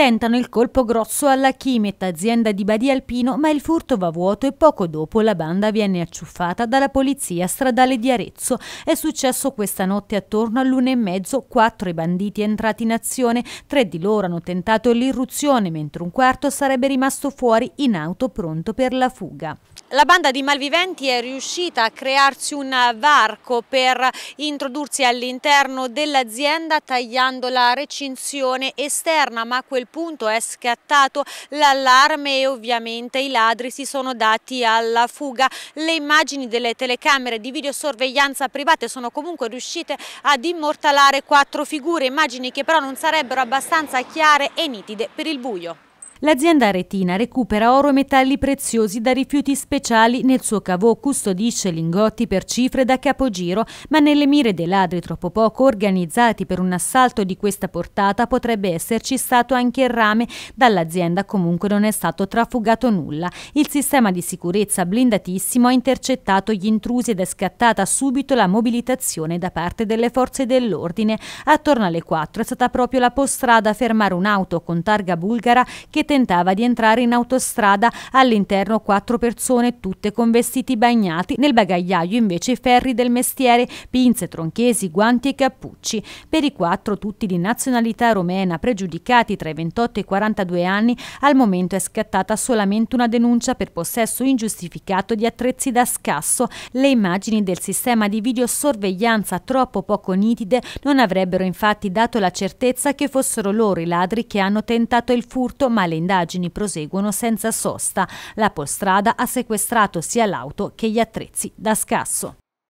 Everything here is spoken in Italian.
Tentano il colpo grosso alla Chimet, azienda di Badia Alpino, ma il furto va vuoto e poco dopo la banda viene acciuffata dalla polizia stradale di Arezzo. È successo questa notte attorno all'una e mezzo, quattro i banditi entrati in azione, tre di loro hanno tentato l'irruzione, mentre un quarto sarebbe rimasto fuori in auto pronto per la fuga. La banda di malviventi è riuscita a crearsi un varco per introdursi all'interno dell'azienda tagliando la recinzione esterna, ma a quel punto è scattato l'allarme e ovviamente i ladri si sono dati alla fuga. Le immagini delle telecamere di videosorveglianza private sono comunque riuscite ad immortalare quattro figure, immagini che però non sarebbero abbastanza chiare e nitide per il buio. L'azienda aretina recupera oro e metalli preziosi da rifiuti speciali, nel suo cavò custodisce lingotti per cifre da capogiro, ma nelle mire dei ladri troppo poco organizzati per un assalto di questa portata potrebbe esserci stato anche il rame, dall'azienda comunque non è stato trafugato nulla. Il sistema di sicurezza blindatissimo ha intercettato gli intrusi ed è scattata subito la mobilitazione da parte delle forze dell'ordine. Attorno alle 4 è stata proprio la postrada a fermare un'auto con targa bulgara che tentava di entrare in autostrada, all'interno quattro persone tutte con vestiti bagnati, nel bagagliaio invece i ferri del mestiere, pinze, tronchesi, guanti e cappucci. Per i quattro, tutti di nazionalità romena, pregiudicati tra i 28 e i 42 anni, al momento è scattata solamente una denuncia per possesso ingiustificato di attrezzi da scasso. Le immagini del sistema di videosorveglianza troppo poco nitide non avrebbero infatti dato la certezza che fossero loro i ladri che hanno tentato il furto, ma le indagini proseguono senza sosta. La Polstrada ha sequestrato sia l'auto che gli attrezzi da scasso.